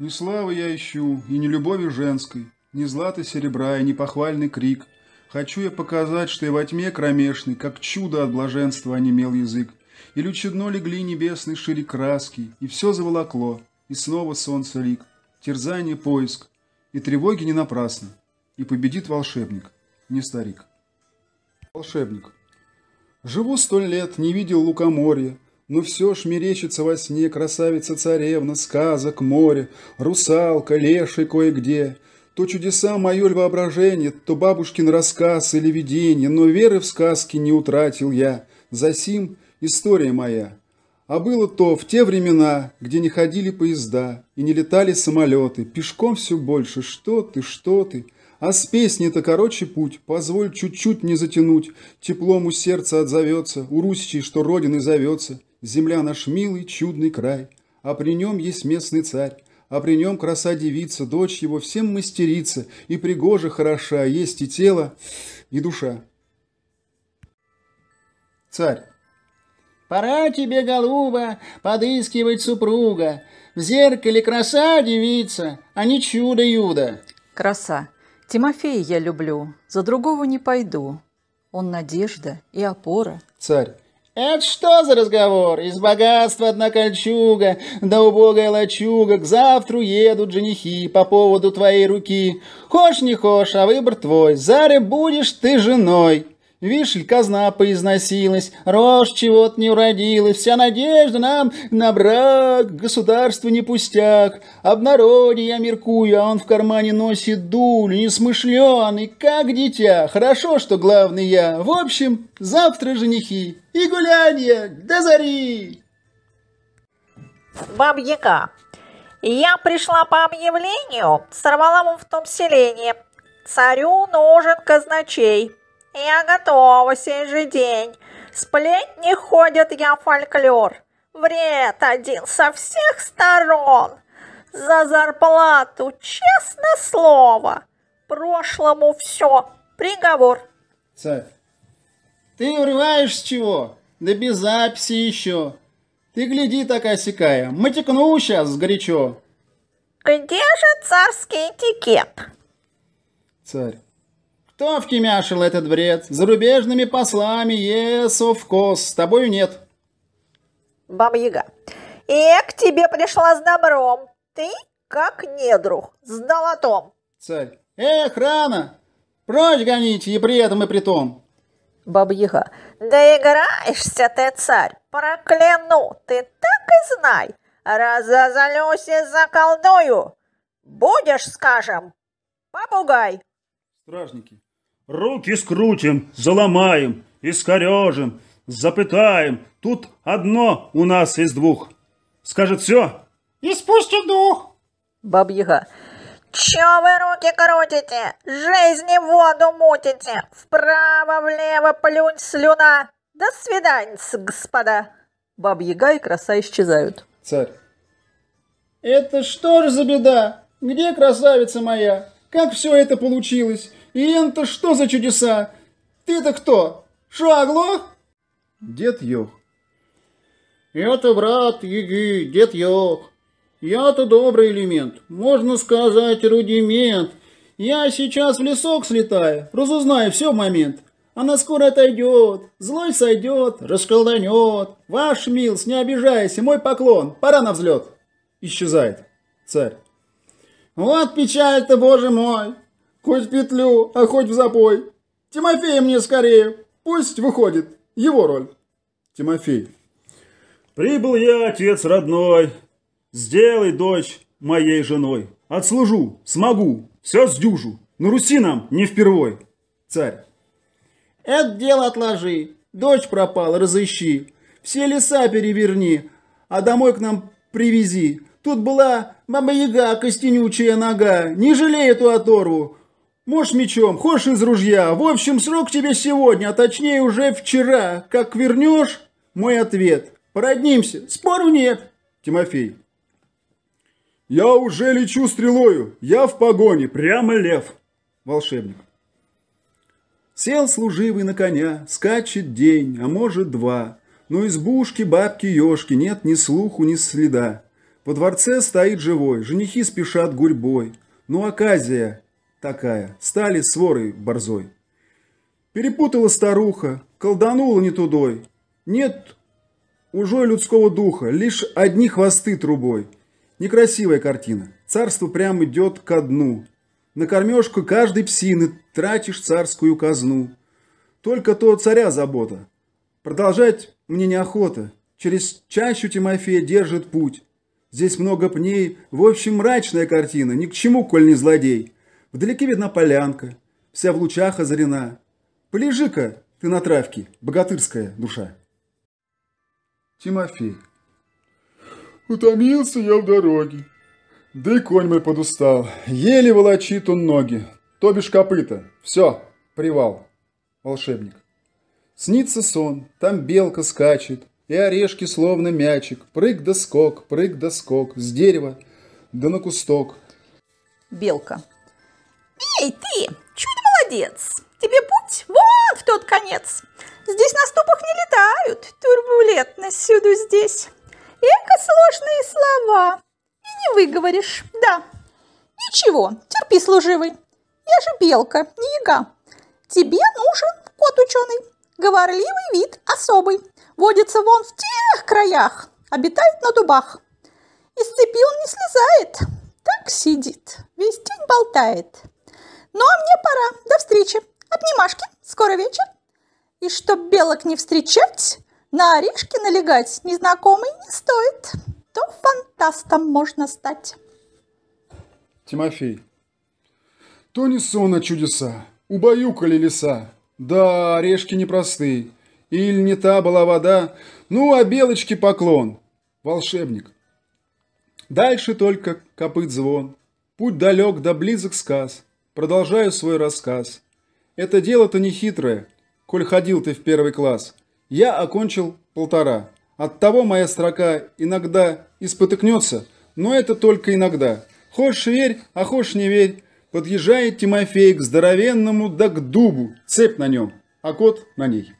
Не славы я ищу, и не любови женской, Не златы серебра, и не похвальный крик. Хочу я показать, что и во тьме кромешной, Как чудо от блаженства онемел язык. И лючедно легли небесной шире краски, И все заволокло, и снова солнце лик. Терзание поиск, и тревоги не напрасны, И победит волшебник, не старик. Волшебник. Живу столь лет, не видел лукоморья, но ну все ж мерещится во сне красавица-царевна, сказок море, русалка, леший кое-где. То чудеса мое воображение, то бабушкин рассказ или видение, но веры в сказки не утратил я. Засим история моя. А было то в те времена, где не ходили поезда и не летали самолеты. Пешком все больше, что ты, что ты. А с песни-то короче путь, позволь чуть-чуть не затянуть. Теплом у сердца отзовется, у русичей, что родины зовется. Земля наш милый, чудный край, а при нем есть местный царь, а при нем краса девица, дочь его, всем мастерица, и пригожа хороша, есть и тело, и душа. Царь. Пора тебе, голуба, подыскивать супруга. В зеркале краса девица, а не чудо-юдо. Краса. Тимофея я люблю, за другого не пойду. Он надежда и опора. Царь. Это что за разговор? Из богатства одна кольчуга, да убогая лачуга, к завтру едут женихи по поводу твоей руки. Хошь не хошь, а выбор твой, Заре будешь ты женой. Вишель казна поизносилась, рожь чего-то не уродилась, вся надежда нам на брак, государство не пустяк. Об народе я меркую, а он в кармане носит дуль, несмышленый, как дитя. Хорошо, что главный я. В общем, завтра женихи и гулянье до зари. Бабьяка, я пришла по объявлению, сорвала вам в том селении. Царю нужен казначей. Я готова сей же день. Сплетни ходят я фольклор. Вред один со всех сторон. За зарплату, честно слово, прошлому все, приговор. Царь, ты урываешь с чего? Да без записи еще. Ты гляди такая сякая, матекну сейчас горячо. Где же царский этикет? Царь, кто втемяшил этот бред? Зарубежными послами, yes, of course, с тобою нет. Баба-яга. Я к тебе пришла с добром. Ты, как недруг, знал о том. Царь. Эх, рано! Прочь гоните, и при этом, и при том. Баба-яга. Да играешься ты, царь, прокляну, ты так и знай. Разозлюсь и заколдую. Будешь, скажем, попугай. Стражники. Руки скрутим, заломаем, искорежим, запытаем. Тут одно у нас из двух. Скажет все. И спустит дух. Бабьяга. Че вы руки крутите? Жизни воду мутите. Вправо-влево плюнь слюна. До свидания, господа. Бабьяга и краса исчезают. Царь. Это что же за беда? Где красавица моя? Как все это получилось? И это что за чудеса? Ты-то кто? Шагло? оглох?» Дед Йох. «Это брат Еги, дед Йох. Я-то добрый элемент, можно сказать, рудимент. Я сейчас в лесок слетаю, разузнаю все в момент. Она скоро отойдет, злой сойдет, расколданет. Ваш милс, не обижайся, мой поклон, пора на взлет!» Исчезает царь. «Вот печаль-то, боже мой! Хоть в петлю, а хоть в запой. Тимофея мне скорее. Пусть выходит. Его роль. Тимофей. Прибыл я, отец родной. Сделай, дочь, моей женой. Отслужу, смогу, все сдюжу. На Руси нам не впервой. Царь. Это дело отложи. Дочь пропала, разыщи. Все леса переверни, а домой к нам привези. Тут была баба-яга, костенючая нога. Не жалей эту оторву. Можешь мечом, хочешь из ружья. В общем, срок тебе сегодня, а точнее уже вчера. Как вернешь, мой ответ. Породнимся. Спору нет. Тимофей. Я уже лечу стрелою. Я в погоне. Прямо лев. Волшебник. Сел служивый на коня, скачет день, а может два. Но избушки бабки-ешки нет ни слуху, ни следа. Во дворце стоит живой, женихи спешат гурьбой. Но оказия, такая. Стали сворой борзой. Перепутала старуха, колданула не тудой. Нет ужой людского духа, лишь одни хвосты трубой. Некрасивая картина. Царство прям идет ко дну. На кормежку каждой псины тратишь царскую казну. Только то царя забота. Продолжать мне неохота. Через чащу Тимофея держит путь. Здесь много пней. В общем, мрачная картина. Ни к чему, коль не злодей. Вдалеке видна полянка, вся в лучах озарена. Полежи-ка ты на травке, богатырская душа. Тимофей. Утомился я в дороге, да и конь мой подустал. Еле волочит он ноги, то бишь копыта. Все, привал. Волшебник. Снится сон, там белка скачет, и орешки словно мячик. Прыг да скок, прыг да скок, с дерева да на кусток. Белка. Эй, ты, чудо-молодец! Тебе путь вон в тот конец. Здесь на ступах не летают, турбулентность сюду здесь. Эко сложные слова. И не выговоришь, да. Ничего, терпи, служивый. Я же белка, не яга. Тебе нужен кот ученый, говорливый вид особый. Водится вон в тех краях, обитает на дубах. Из цепи он не слезает, так сидит, весь день болтает. Ну а мне пора. До встречи. Обнимашки. Скоро вечер. И чтоб белок не встречать, на орешки налегать незнакомый не стоит. То фантастом можно стать. Тимофей. То не сон, а чудеса. Убаюкали леса. Да, орешки непростые. Иль не та была вода. Ну, а белочке поклон. Волшебник. Дальше только копыт звон. Путь далек да близок сказ. Продолжаю свой рассказ. Это дело-то не хитрое, коль ходил ты в первый класс. Я окончил полтора. Оттого моя строка иногда испотыкнется, но это только иногда. Хочешь верь, а хочешь не верь. Подъезжает Тимофей к здоровенному да к дубу. Цепь на нем, а кот на ней.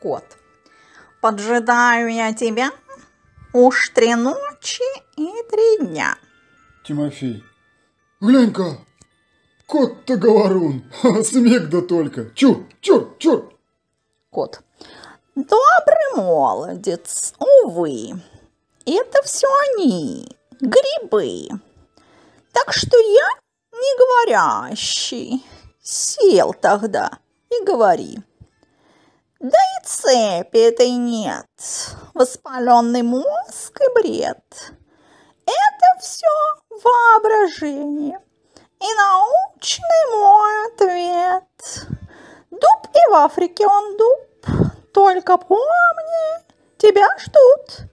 Кот. Поджидаю я тебя уж три ночи и три дня. Тимофей, Глянь-ка, кот-то говорун, смех да только. Чур, чур, чур. Кот. Добрый молодец, увы, это все они, грибы. Так что я не говорящий. Сел тогда и говори. Да и цепи этой нет, воспаленный мозг и бред предложение и научный мой ответ. Дуб и в Африке он дуб, только помни, тебя ждут.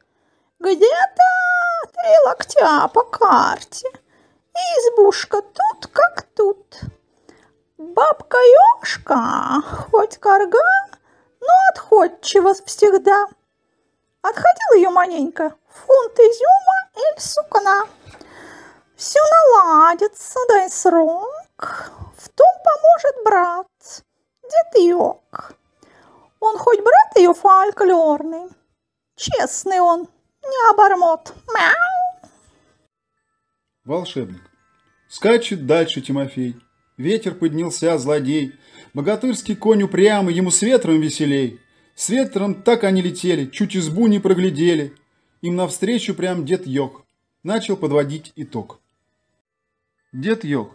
Где-то три локтя по карте, и избушка тут как тут. Бабка-ёшка, хоть корга, но отходчива всегда. Отходил ее маленько фунт изюма или сукна. Все наладится, дай срок. В том поможет брат, дед Йок. Он хоть брат ее фольклорный, честный он, не обормот. Мяу! Волшебник. Скачет дальше Тимофей. Ветер поднялся, злодей. Богатырский конь упрямый, ему с ветром веселей. С ветром так они летели, чуть избу не проглядели. Им навстречу прям дед Йок. Начал подводить итог. Дед Йог.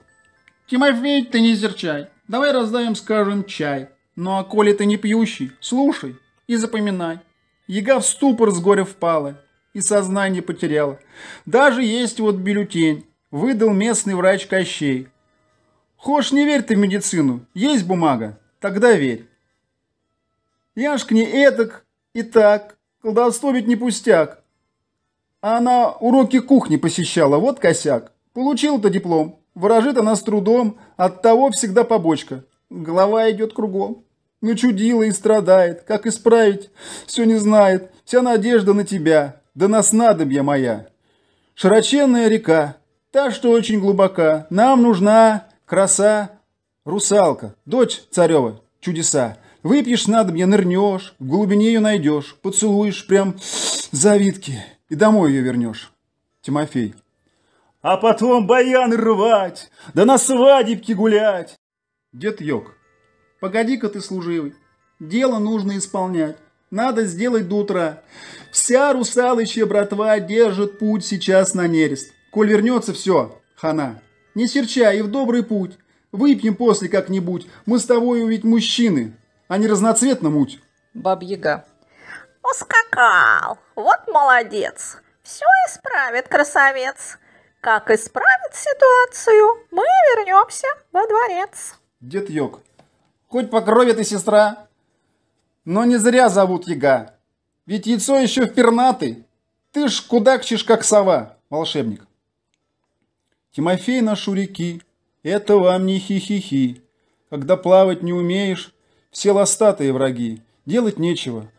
«Тимофей, ты не зерчай. Давай раздаем, скажем, чай. Ну а коли ты не пьющий, слушай и запоминай. Яга в ступор с горя впала и сознание потеряла. Даже есть вот бюллетень, выдал местный врач Кощей. Хошь, не верь ты в медицину, есть бумага, тогда верь. Яшк не этак и так, колдовство ведь не пустяк. А Она уроки кухни посещала, вот косяк. Получил-то диплом. Ворожит она с трудом, от того всегда побочка. Голова идет кругом. Начудила и страдает. Как исправить? Все не знает. Вся надежда на тебя. Да на снадобья моя. Широченная река. Та, что очень глубока. Нам нужна краса. Русалка. Дочь царева. Чудеса. Выпьешь снадобье, нырнешь. В глубине ее найдешь. Поцелуешь прям завитки. И домой ее вернешь. Тимофей а потом баян рвать, да на свадебке гулять. Дед Йог, погоди-ка ты, служивый, дело нужно исполнять. Надо сделать до утра. Вся русалычья братва держит путь сейчас на нерест. Коль вернется, все, хана. Не серчай и в добрый путь. Выпьем после как-нибудь. Мы с тобою ведь мужчины, а не разноцветно муть. Бабьяга. Ускакал. Вот молодец. Все исправит красавец. Как исправить ситуацию, мы вернемся во дворец. Дед Йог, хоть по крови ты сестра, но не зря зовут Яга. Ведь яйцо еще в пернаты. Ты ж кудакчишь, как сова, волшебник. Тимофей на шурики, это вам не хихихи. Когда плавать не умеешь, все ластатые враги, делать нечего.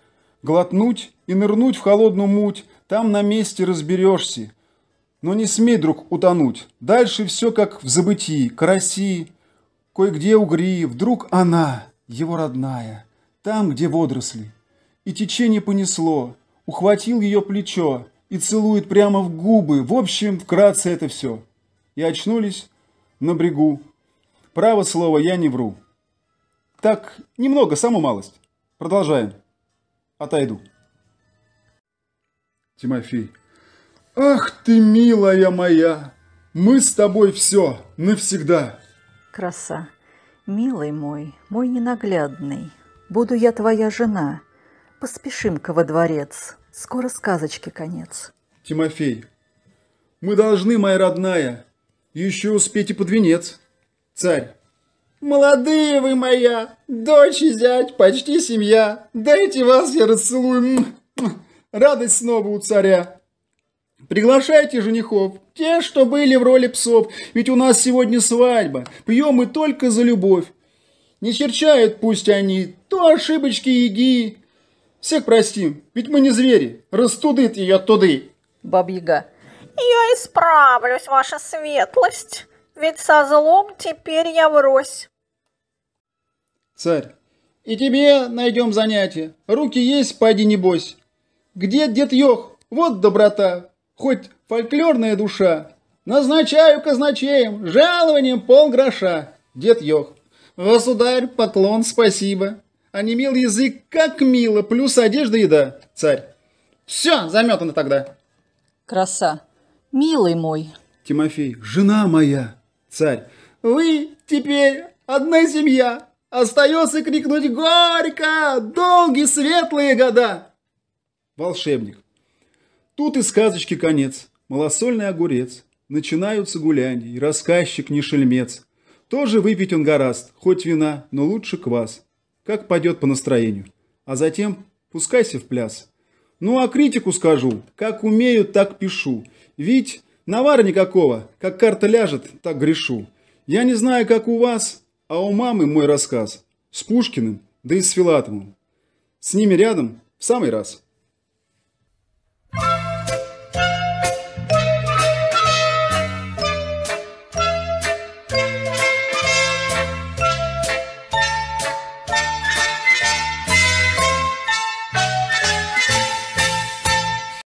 Глотнуть и нырнуть в холодную муть, там на месте разберешься. Но не смей, друг, утонуть. Дальше все как в забытии, караси, кое-где угри. Вдруг она, его родная, там, где водоросли. И течение понесло. Ухватил ее плечо и целует прямо в губы. В общем, вкратце это все. И очнулись на брегу. Право слово, я не вру. Так, немного, саму малость. Продолжаем. Отойду. Тимофей. Ах ты, милая моя! Мы с тобой все, навсегда. Краса, милый мой, мой ненаглядный, буду я твоя жена. Поспешим-ка во дворец, скоро сказочки конец. Тимофей, мы должны, моя родная, еще успеть и под венец. Царь. Молодые вы моя, дочь и зять, почти семья. Дайте вас я расцелую. Радость снова у царя. Приглашайте женихов, те, что были в роли псов, ведь у нас сегодня свадьба, пьем мы только за любовь. Не черчают пусть они, то ошибочки еги. Всех простим, ведь мы не звери, растудит ее туды. Бабьяга. Я исправлюсь, ваша светлость, ведь со злом теперь я врозь. Царь. И тебе найдем занятие, руки есть, пойди не бойся. Где дед Йох? Вот доброта, хоть фольклорная душа. Назначаю казначеем, жалованием полгроша. Дед Йох. Государь, поклон, спасибо. А не мил язык, как мило, плюс одежда, еда. Царь. Все, заметано тогда. Краса. Милый мой. Тимофей. Жена моя. Царь. Вы теперь одна семья. Остается крикнуть горько, долгие светлые года. Волшебник. Тут и сказочки конец. Малосольный огурец. Начинаются гулянья и рассказчик не шельмец. Тоже выпить он гораст, хоть вина, но лучше квас. Как пойдет по настроению. А затем пускайся в пляс. Ну а критику скажу, как умею, так пишу. Ведь навара никакого, как карта ляжет, так грешу. Я не знаю, как у вас, а у мамы мой рассказ. С Пушкиным, да и с Филатовым. С ними рядом в самый раз.